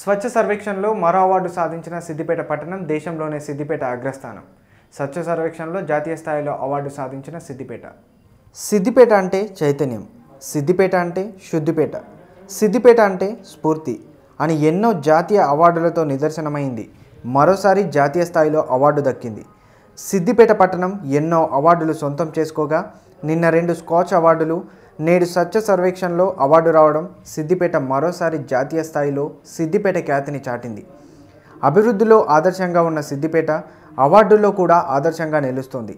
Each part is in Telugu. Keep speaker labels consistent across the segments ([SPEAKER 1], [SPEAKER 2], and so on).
[SPEAKER 1] స్వచ్ఛ సర్వేక్షణలో మరో అవార్డు సాధించిన సిద్దిపేట పట్టణం దేశంలోనే సిద్దిపేట అగ్రస్థానం స్వచ్ఛ సర్వేక్షణలో జాతీయ స్థాయిలో అవార్డు సాధించిన సిద్దిపేట సిద్దిపేట అంటే చైతన్యం సిద్దిపేట అంటే శుద్ధిపేట సిద్దిపేట అంటే స్ఫూర్తి అని ఎన్నో జాతీయ అవార్డులతో నిదర్శనమైంది మరోసారి జాతీయ స్థాయిలో అవార్డు దక్కింది సిద్దిపేట పట్టణం ఎన్నో అవార్డులు సొంతం చేసుకోగా నిన్న రెండు స్కాచ్ అవార్డులు నేడు స్వచ్ఛ సర్వేక్షణలో అవార్డు రావడం సిద్దిపేట మరోసారి జాతీయ స్థాయిలో సిద్దిపేట ఖ్యాతిని చాటింది అభివృద్ధిలో ఆదర్శంగా ఉన్న సిద్దిపేట అవార్డుల్లో కూడా ఆదర్శంగా నిలుస్తోంది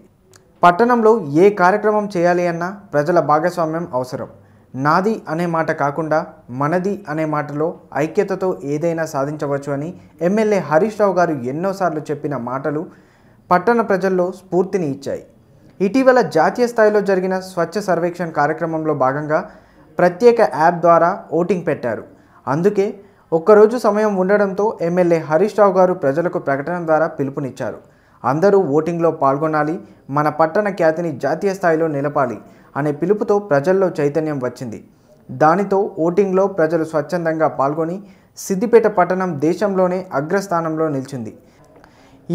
[SPEAKER 1] పట్టణంలో ఏ కార్యక్రమం చేయాలి అన్నా ప్రజల భాగస్వామ్యం అవసరం నాది అనే మాట కాకుండా మనది అనే మాటలో ఐక్యతతో ఏదైనా సాధించవచ్చు అని ఎమ్మెల్యే హరీష్ రావు గారు ఎన్నోసార్లు చెప్పిన మాటలు పట్టణ ప్రజల్లో స్ఫూర్తిని ఇచ్చాయి ఇటీవల జాతీయ స్థాయిలో జరిగిన స్వచ్ఛ సర్వేక్షణ కార్యక్రమంలో భాగంగా ప్రత్యేక యాప్ ద్వారా ఓటింగ్ పెట్టారు అందుకే ఒక్కరోజు సమయం ఉండడంతో ఎమ్మెల్యే హరీష్ రావు గారు ప్రజలకు ప్రకటన ద్వారా పిలుపునిచ్చారు అందరూ ఓటింగ్లో పాల్గొనాలి మన పట్టణ ఖ్యాతిని జాతీయ స్థాయిలో నిలపాలి అనే పిలుపుతో ప్రజల్లో చైతన్యం వచ్చింది దానితో ఓటింగ్లో ప్రజలు స్వచ్ఛందంగా పాల్గొని సిద్దిపేట పట్టణం దేశంలోనే అగ్రస్థానంలో నిలిచింది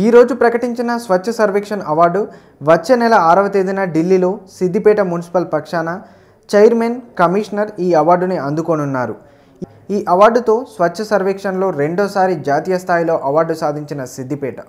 [SPEAKER 1] ఈరోజు ప్రకటించిన స్వచ్ఛ సర్వేక్షణ్ అవార్డు వచ్చే నెల ఆరవ తేదీన ఢిల్లీలో సిద్దిపేట మున్సిపల్ పక్షాన చైర్మన్ కమిషనర్ ఈ అవార్డుని అందుకోనున్నారు ఈ అవార్డుతో స్వచ్ఛ సర్వేక్షణలో రెండోసారి జాతీయ స్థాయిలో అవార్డు సాధించిన సిద్దిపేట